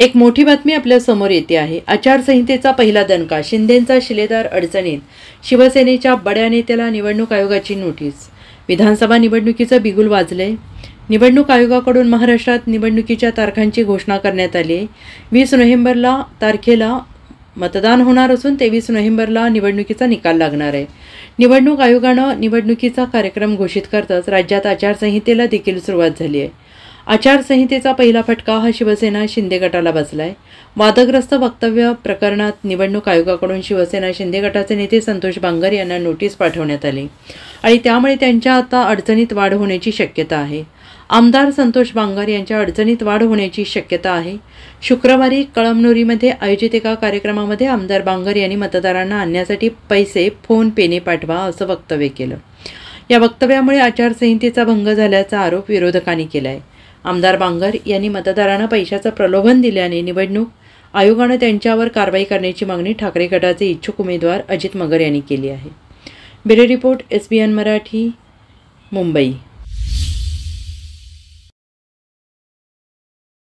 एक मोठी बातमी आपल्या समोर येते आहे आचारसंहितेचा पहिला दणका शिंदेंचा शिलेदार अडचणीत शिवसेनेच्या बड्या नेत्याला निवडणूक आयोगाची नोटीस विधानसभा निवडणुकीचं बिगुल वाजले निवडणूक आयोगाकडून महाराष्ट्रात निवडणुकीच्या तारखांची घोषणा करण्यात आली आहे वीस नोव्हेंबरला तारखेला मतदान होणार असून तेवीस नोव्हेंबरला निवडणुकीचा निकाल लागणार आहे निवडणूक आयोगानं निवडणुकीचा कार्यक्रम घोषित करताच राज्यात आचारसंहितेला देखील सुरुवात झाली आहे आचारसंहितेचा पहिला फटका हा शिवसेना शिंदे गटाला बसलाय वादग्रस्त वक्तव्य प्रकरणात निवडणूक आयोगाकडून शिवसेना शिंदे गटाचे नेते संतोष बांगर यांना नोटीस पाठवण्यात आली आणि त्यामुळे त्यांच्या आता अडचणीत वाढ होण्याची शक्यता आहे आमदार संतोष बांगर यांच्या अडचणीत वाढ होण्याची शक्यता आहे शुक्रवारी कळमनुरीमध्ये आयोजित एका कार्यक्रमामध्ये आमदार बांगर यांनी मतदारांना आणण्यासाठी पैसे फोन पेने पाठवा असं वक्तव्य केलं या वक्तव्यामुळे आचारसंहितेचा भंग झाल्याचा आरोप विरोधकांनी केला आहे आमदार बांगर यांनी मतदारांना पैशाचं प्रलोभन दिल्याने निवडणूक आयोगानं त्यांच्यावर कारवाई करण्याची मागणी ठाकरे गटाचे इच्छुक उमेदवार अजित मगर यांनी केली आहे bureau report S B N Marathi Mumbai